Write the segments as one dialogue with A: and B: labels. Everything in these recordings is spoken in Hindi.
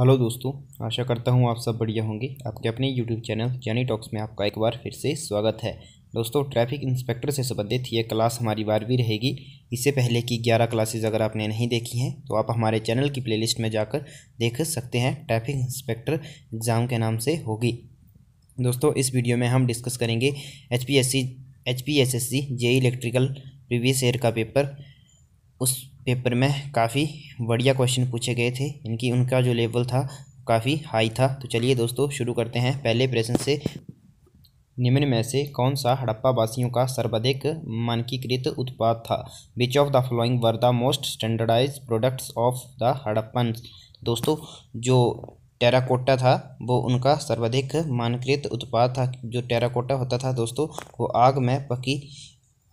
A: हेलो दोस्तों आशा करता हूँ आप सब बढ़िया होंगे आपके अपने यूट्यूब चैनल जैनी टॉक्स में आपका एक बार फिर से स्वागत है दोस्तों ट्रैफिक इंस्पेक्टर से संबंधित ये क्लास हमारी बारहवीं रहेगी इससे पहले की ग्यारह क्लासेज अगर आपने नहीं देखी हैं तो आप हमारे चैनल की प्ले में जाकर देख सकते हैं ट्रैफिक इंस्पेक्टर एग्ज़ाम के नाम से होगी दोस्तों इस वीडियो में हम डिस्कस करेंगे H P S C H P S S C J electrical previous year का पेपर उस पेपर में काफ़ी बढ़िया क्वेश्चन पूछे गए थे इनकी उनका जो लेवल था काफ़ी हाई था तो चलिए दोस्तों शुरू करते हैं पहले प्रश्न से निम्न में से कौन सा हड़प्पा वासियों का सर्वाधिक मानकीकृत उत्पाद था which of the following were the most standardize products of the Harappan दोस्तों जो टेराकोटा था वो उनका सर्वाधिक मानकृत उत्पाद था जो टेराकोटा होता था दोस्तों वो आग में पकी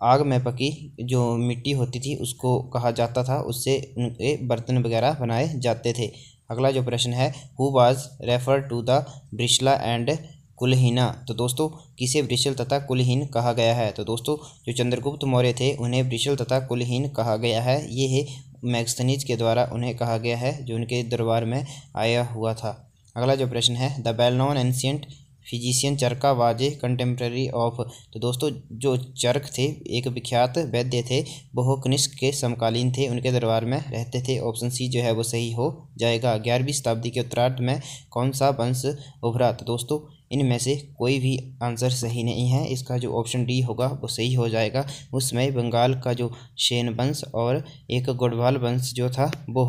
A: आग में पकी जो मिट्टी होती थी उसको कहा जाता था उससे उनके बर्तन वगैरह बनाए जाते थे अगला जो प्रश्न है who was refer to the Vrishala and Kulahina तो दोस्तों किसे ब्रिशल तथा कुलहीन कहा गया है तो दोस्तों जो चंद्रगुप्त मौर्य थे उन्हें ब्रिशल तथा कुलहीन कहा गया है ये है मैक्सनीज के द्वारा उन्हें कहा गया है जो उनके दरबार में आया हुआ था अगला जो प्रश्न है the well known ancient physician Charaka was the contemporary of तो दोस्तों जो चरख थे एक विख्यात वैद्य थे वह कनिष्क के समकालीन थे उनके दरबार में रहते थे ऑप्शन सी जो है वो सही हो जाएगा ग्यारहवीं शताब्दी के उत्तरार्ध में कौन सा वंश उभरा तो दोस्तों इनमें से कोई भी आंसर सही नहीं है इसका जो ऑप्शन डी होगा वो सही हो जाएगा उसमें बंगाल का जो शेन वंश और एक गुड़वाल वंश जो था वो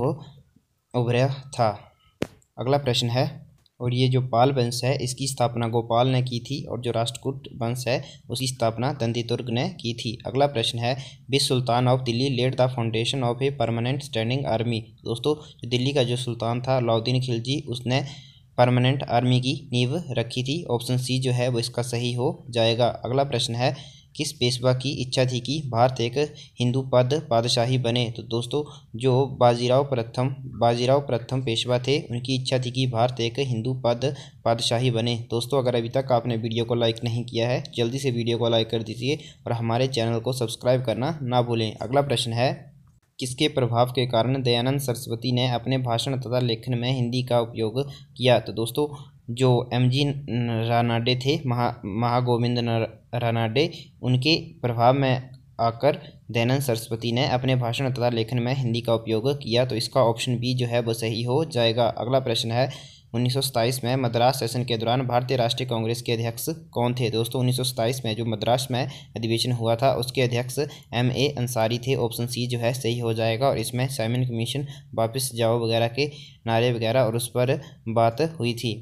A: उभरा था अगला प्रश्न है और ये जो पाल वंश है इसकी स्थापना गोपाल ने की थी और जो राष्ट्रकूट वंश है उसकी स्थापना तुर्ग ने की थी अगला प्रश्न है which sultan of Delhi laid the foundation of a permanent standing army दोस्तों दिल्ली का जो सुल्तान था अलाउद्दीन खिलजी उसने परमानेंट आर्मी की नींव रखी थी ऑप्शन सी जो है वो इसका सही हो जाएगा अगला प्रश्न है किस पेशवा की इच्छा थी कि भारत एक हिंदू पद पादशाही बने तो दोस्तों जो बाजीराव प्रथम बाजीराव प्रथम पेशवा थे उनकी इच्छा थी कि भारत एक हिंदू पद पादशाही बने दोस्तों अगर अभी तक आपने वीडियो को लाइक नहीं किया है जल्दी से वीडियो को लाइक कर दीजिए और हमारे चैनल को सब्सक्राइब करना ना भूलें अगला प्रश्न है किसके प्रभाव के कारण दयानंद सरस्वती ने अपने भाषण तथा लेखन में हिंदी का उपयोग किया तो दोस्तों जो एम जी रानाडे थे महा महागोविंद रानाडे उनके प्रभाव में आकर दयानंद सरस्वती ने अपने भाषण तथा लेखन में हिंदी का उपयोग किया तो इसका ऑप्शन बी जो है वो सही हो जाएगा अगला प्रश्न है उन्नीस में मद्रास सेशन के दौरान भारतीय राष्ट्रीय कांग्रेस के अध्यक्ष कौन थे दोस्तों उन्नीस में जो मद्रास में अधिवेशन हुआ था उसके अध्यक्ष एम ए अंसारी थे ऑप्शन सी जो है सही हो जाएगा और इसमें साइमन कमीशन वापस जाओ वगैरह के नारे वगैरह और उस पर बात हुई थी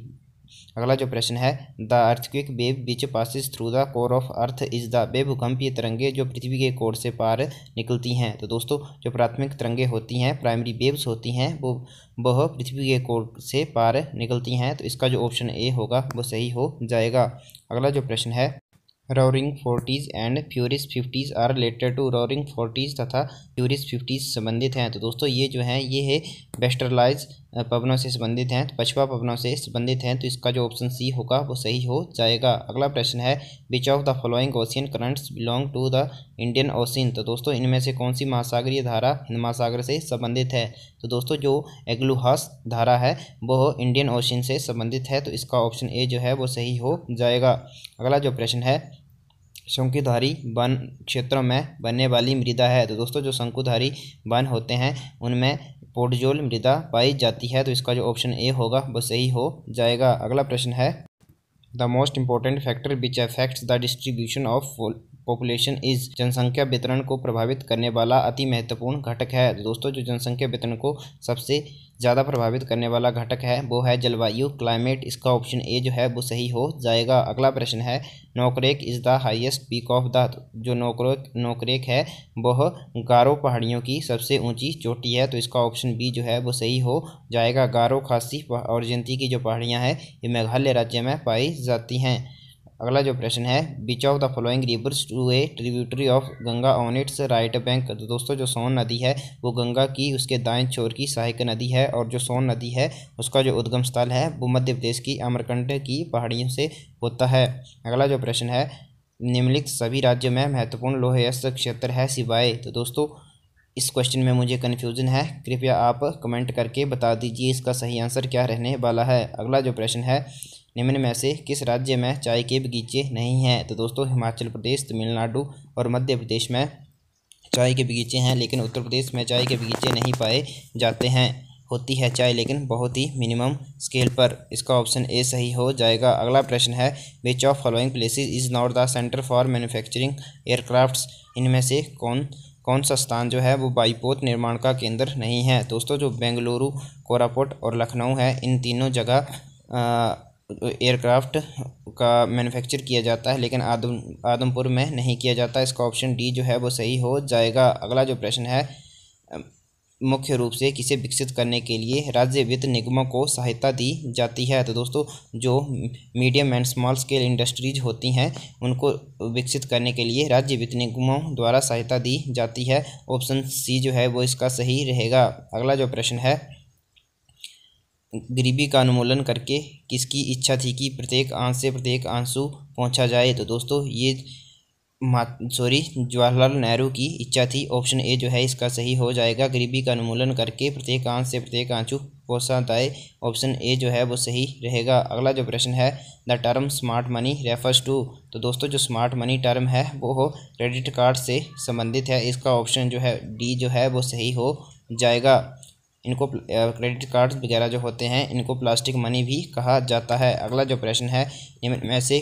A: अगला जो प्रश्न है the earthquake wave which passes through the core of earth is the वे भूकंपीय तरंगे जो पृथ्वी के कोर से पार निकलती हैं तो दोस्तों जो प्राथमिक तरंगे होती हैं प्राइमरी वेव्स होती हैं वो वह पृथ्वी के कोर से पार निकलती हैं तो इसका जो ऑप्शन ए होगा वो सही हो जाएगा अगला जो प्रश्न है roaring forties and furious fifties are related to roaring forties तथा फ्यूरिस फिफ्टीज़ संबंधित हैं तो दोस्तों ये जो है ये है वेस्टरलाइज पवनों से संबंधित हैं तो पछवा पवनों से संबंधित हैं तो इसका जो ऑप्शन सी होगा वो सही हो जाएगा अगला प्रश्न है which of the following ocean currents belong to the Indian Ocean तो दोस्तों इनमें से कौन सी महासागरीय धारा हिंद महासागर से संबंधित है तो दोस्तों जो एग्लूहास धारा है वो इंडियन ओशियन से संबंधित है तो इसका ऑप्शन ए जो है वो सही हो जाएगा अगला जो प्रश्न है शंकुधारी वन क्षेत्रों में बनने वाली मृदा है तो दोस्तों जो शंकुधारी वन होते हैं उनमें पोडजोल मृदा पाई जाती है तो इसका जो ऑप्शन ए होगा वो सही हो जाएगा अगला प्रश्न है the most important factor which affects the distribution of population is जनसंख्या वितरण को प्रभावित करने वाला अति महत्वपूर्ण घटक है तो दोस्तों जो जनसंख्या वितरण को सबसे ज़्यादा प्रभावित करने वाला घटक है वो है जलवायु क्लाइमेट इसका ऑप्शन ए जो है वो सही हो जाएगा अगला प्रश्न है Nokrek is the highest peak of the जो नोकरेक नोकरेक है वह गारो पहाड़ियों की सबसे ऊंची चोटी है तो इसका ऑप्शन बी जो है वो सही हो जाएगा गारो खासी और जयंती की जो पहाड़ियाँ हैं ये मेघालय राज्य में पाई जाती हैं अगला जो प्रश्न है which of the following rivers to a tributary of Ganga on its right bank तो दोस्तों जो सोन नदी है वो गंगा की उसके दाएं छोर की सहायक नदी है और जो सोन नदी है उसका जो उद्गम स्थल है वो मध्य प्रदेश की अमरकंड की पहाड़ियों से होता है अगला जो प्रश्न है निम्नलिखित सभी राज्यों में महत्वपूर्ण लोह क्षेत्र है सिवाय तो दोस्तों इस क्वेश्चन में मुझे कन्फ्यूज़न है कृपया आप कमेंट करके बता दीजिए इसका सही आंसर क्या रहने वाला है अगला जो प्रश्न है निम्न में से किस राज्य में चाय के बगीचे नहीं हैं तो दोस्तों हिमाचल प्रदेश तमिलनाडु और मध्य प्रदेश में चाय के बगीचे हैं लेकिन उत्तर प्रदेश में चाय के बगीचे नहीं पाए जाते हैं होती है चाय लेकिन बहुत ही मिनिमम स्केल पर इसका ऑप्शन ए सही हो जाएगा अगला प्रश्न है which of following places is not the centre for manufacturing aircrafts इनमें से कौन कौन सा स्थान जो है वो बाईपोत निर्माण का केंद्र नहीं है दोस्तों जो बेंगलुरु कोरापुट और लखनऊ है इन तीनों जगह एयरक्राफ्ट का मैन्युफैक्चर किया जाता है लेकिन आदम आदमपुर में नहीं किया जाता इसका ऑप्शन डी जो है वो सही हो जाएगा अगला जो प्रश्न है मुख्य रूप से किसे विकसित करने के लिए राज्य वित्त निगमों को सहायता दी जाती है तो दोस्तों जो medium and small scale industries होती हैं उनको विकसित करने के लिए राज्य वित्त निगमों द्वारा सहायता दी जाती है ऑप्शन सी जो है वो इसका सही रहेगा अगला जो प्रश्न है गरीबी का अनुमूलन करके किसकी इच्छा थी कि प्रत्येक आंख से प्रत्येक आंसू पहुँचा जाए तो दोस्तों ये सॉरी जवाहरलाल नेहरू की इच्छा थी ऑप्शन ए जो है इसका सही हो जाएगा गरीबी का अनुमूलन करके प्रत्येक आंश से प्रत्येक आंचू पोषाताए ऑप्शन ए जो है वो सही रहेगा अगला जो प्रश्न है the term smart money refers to तो दोस्तों जो स्मार्ट मनी टर्म है वो हो क्रेडिट कार्ड से संबंधित है इसका ऑप्शन जो है डी जो है वो सही हो जाएगा इनको क्रेडिट कार्ड वगैरह जो होते हैं इनको प्लास्टिक मनी भी कहा जाता है अगला जो प्रश्न है इनमें से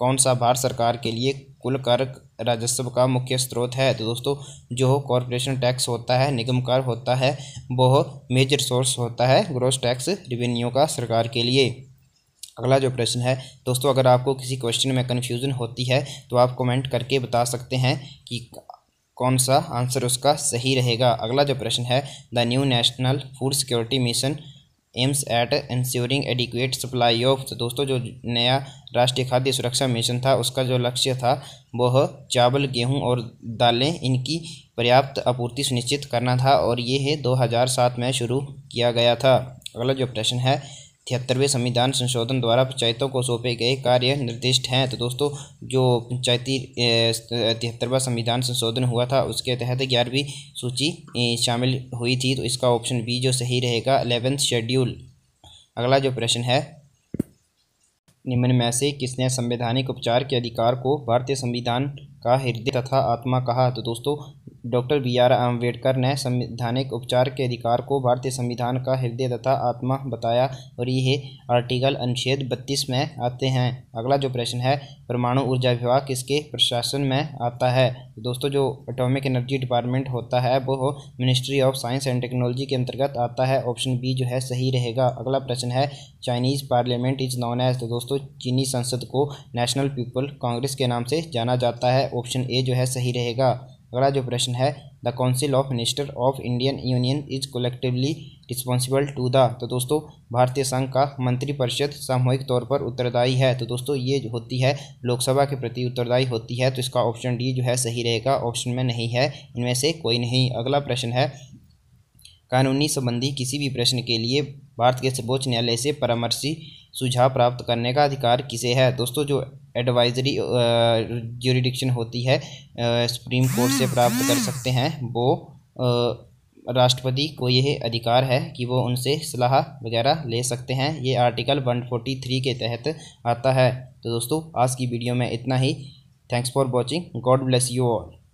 A: कौन सा भारत सरकार के लिए कुल कर राजस्व का मुख्य स्रोत है तो दोस्तों जो कॉरपोरेशन टैक्स होता है निगम कर होता है वह मेजर सोर्स होता है ग्रोस टैक्स रिवेन्यू का सरकार के लिए अगला जो प्रश्न है दोस्तों अगर आपको किसी क्वेश्चन में कन्फ्यूज़न होती है तो आप कमेंट करके बता सकते हैं कि कौन सा आंसर उसका सही रहेगा अगला जो प्रश्न है the new national food security mission aims at ensuring adequate supply of तो दोस्तों जो नया राष्ट्रीय खाद्य सुरक्षा मिशन था उसका जो लक्ष्य था वह चावल गेहूं और दालें इनकी पर्याप्त आपूर्ति सुनिश्चित करना था और ये है 2007 में शुरू किया गया था अगला जो प्रश्न है तिहत्तरवें संविधान संशोधन द्वारा पंचायतों को सौंपे गए कार्य निर्दिष्ट हैं तो दोस्तों जो पंचायती तिहत्तरवा संविधान संशोधन हुआ था उसके तहत ग्यारहवीं सूची शामिल हुई थी तो इसका ऑप्शन बी जो सही रहेगा अलेवेंथ शेड्यूल अगला जो प्रश्न है निम्न में से किसने संवैधानिक उपचार के अधिकार को भारतीय संविधान का हृदय तथा आत्मा कहा तो दोस्तों डॉक्टर बी आर आम्बेडकर ने संवैधानिक उपचार के अधिकार को भारतीय संविधान का हृदय तथा आत्मा बताया और यह आर्टिकल अनुच्छेद बत्तीस में आते हैं अगला जो प्रश्न है परमाणु ऊर्जा विभाग किसके प्रशासन में आता है दोस्तों जो एटॉमिक एनर्जी डिपार्टमेंट होता है वो ministry of science and technology के अंतर्गत आता है ऑप्शन बी जो है सही रहेगा अगला प्रश्न है Chinese parliament is known as तो दोस्तों चीनी संसद को नेशनल पीपल कांग्रेस के नाम से जाना जाता है ऑप्शन ए जो है सही रहेगा अगला जो प्रश्न है the council of minister of Indian union is collectively responsible to the तो दोस्तों भारतीय संघ का मंत्रिपरिषद सामूहिक तौर पर उत्तरदायी है तो दोस्तों ये जो होती है लोकसभा के प्रति उत्तरदायी होती है तो इसका ऑप्शन डी जो है सही रहेगा ऑप्शन में नहीं है इनमें से कोई नहीं अगला प्रश्न है कानूनी संबंधी किसी भी प्रश्न के लिए भारत के सर्वोच्च न्यायालय से परामर्शी सुझाव प्राप्त करने का अधिकार किसे है दोस्तों जो एडवाइजरी ज्यूरिडिक्शन होती है सुप्रीम कोर्ट से प्राप्त कर सकते हैं वो राष्ट्रपति को यह अधिकार है कि वो उनसे सलाह वगैरह ले सकते हैं ये आर्टिकल 143 के तहत आता है तो दोस्तों आज की वीडियो में इतना ही thanks for watching God bless you all